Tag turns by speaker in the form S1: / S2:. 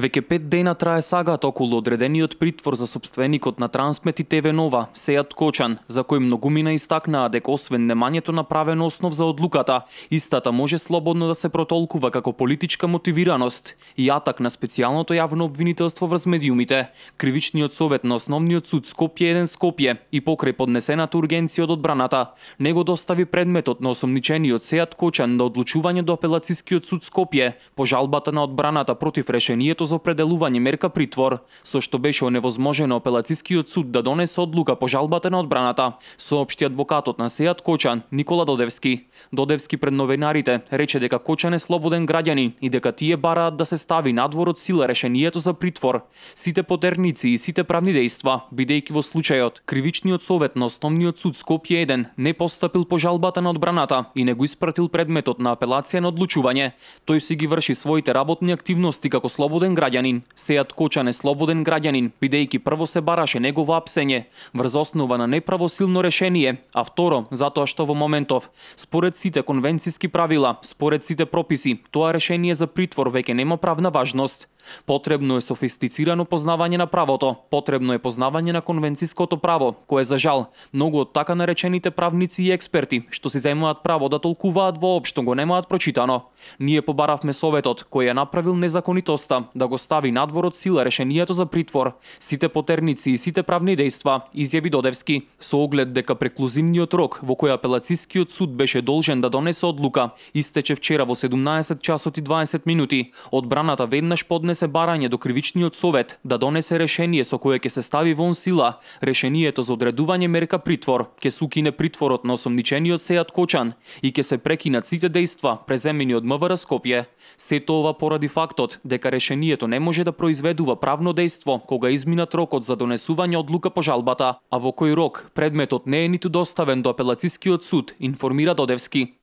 S1: Веќе пет дена трае сагата околу одредениот притвор за собственикот на Трансмет и ТВ Нова, Сејат Кочан, за кој многумина истакнаа дека освен немањето направено основ за одлуката, истата може слободно да се протолкува како политичка мотивираност и атак на специјалното јавно обвинителство врз медиумите, кривичниот совет на основниот суд Скопје 1 Скопје и покрај поднесената ургенција од одбраната, него достави предметот на осомничениот Сејат Кочан на одлучување до апелацискиот суд Скопје по жалбата на одбраната против решението за определување мерка притвор, со што беше оневозможено апелацискиот суд да донесе одлука по жалбата на одбраната, соопшти адвокатот на Сејат Кочан Никола Додевски. Додевски пред новинарите рече дека Кочан е слободен граѓанин и дека тие бараат да се стави надвор од сила решението за притвор. Сите потерници и сите правни дејства, бидејќи во случајот кривичниот совет на основниот суд Скопје 1 не постапил по жалбата на одбраната и не го испратил предметот на апелација на одлучување, тој си ги врши своите работни активности како слободен граѓанин, сејат Кочан е слободен граѓанин, бидејќи прво се бараше негово апсење, врз основа на неправосилно решение, а второ, затоа што во моментов, според сите конвенциски правила, според сите прописи, тоа решение за притвор веќе нема правна важност. Потребно е софистицирано познавање на правото, потребно е познавање на конвенциското право, кое за жал, многу од така наречените правници и експерти, што си земаат право да толкуваат воопшто го немаат прочитано. Ние побаравме советот, кој ја направил незаконитоста, да го стави надвор од сила решението за притвор, сите потерници и сите правни дејства, изјави Додевски, со оглед дека преклузивниот рок во кој апелацискиот суд беше должен да донесе одлука, истече вчера во 17 часот и 20 минути. Одбраната веднаш подне поднесе барање до кривичниот совет да донесе решение со кое ќе се стави вон сила решението за одредување мерка притвор, ќе сукине притворот на осомничениот Сејат Кочан и ќе се прекинат сите дејства преземени од МВР Скопје. Сето ова поради фактот дека решението не може да произведува правно дејство кога изминат рокот за донесување одлука по жалбата, а во кој рок предметот не е ниту доставен до апелацискиот суд, информира Додевски.